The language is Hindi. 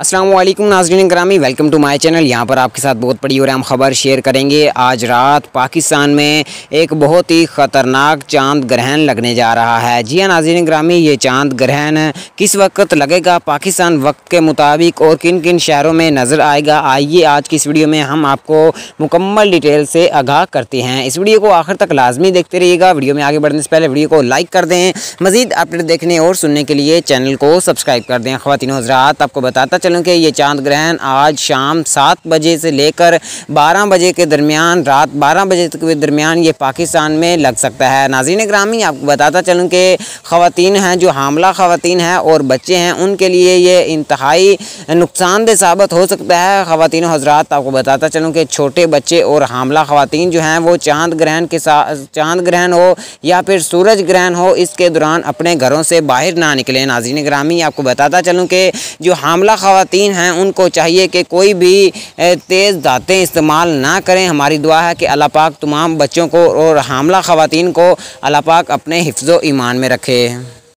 असलम नाजरीन ग्रामी वेलकम टू माय चैनल यहाँ पर आपके साथ बहुत बड़ी और अहम ख़बर शेयर करेंगे आज रात पाकिस्तान में एक बहुत ही ख़तरनाक चांद ग्रहण लगने जा रहा है जी हाँ नाजरीन ग्रामी ये चांद ग्रहण किस वक्त लगेगा पाकिस्तान वक्त के मुताबिक और किन किन शहरों में नज़र आएगा आइए आज की इस वीडियो में हम आपको मुकम्मल डिटेल से आगाह करते हैं इस वीडियो को आखिर तक लाजमी देखते रहिएगा वीडियो में आगे बढ़ने से पहले वीडियो को लाइक कर दें मज़ीद अपडेट देखने और सुनने के लिए चैनल को सब्सक्राइब कर दें खातिन हजरात आपको बताता चलूँ कि ये चांद ग्रहण आज शाम सात बजे से लेकर बारह बजे के दरमियान रात बारह बजे के दरमियान ये पाकिस्तान में लग सकता है नाजीन ग्रामी आपको बताता चलूँ कि ख़वान हैं जो हामला ख़वान हैं और बच्चे हैं उनके लिए ये इंतहाई नुकसानदेह साबित हो सकता है ख़वान हजरात आपको बताता चलूँ कि छोटे बच्चे और हामला ख़वान जो हैं वो चांद ग्रहण के साथ चांद ग्रहण हो या फिर सूरज ग्रहण हो इसके दौरान अपने घरों से बाहर ना निकलें नाजीन ग्रामी आपको बताता चलूँ कि जो हामला खवा खातन हैं उनको चाहिए कि कोई भी तेज़ दातें इस्तेमाल ना करें हमारी दुआ है कि अल्लाह पाक तमाम बच्चों को और हामला खवतान को अल्लाह पाक अपने हिफ्ज़ ईमान में रखे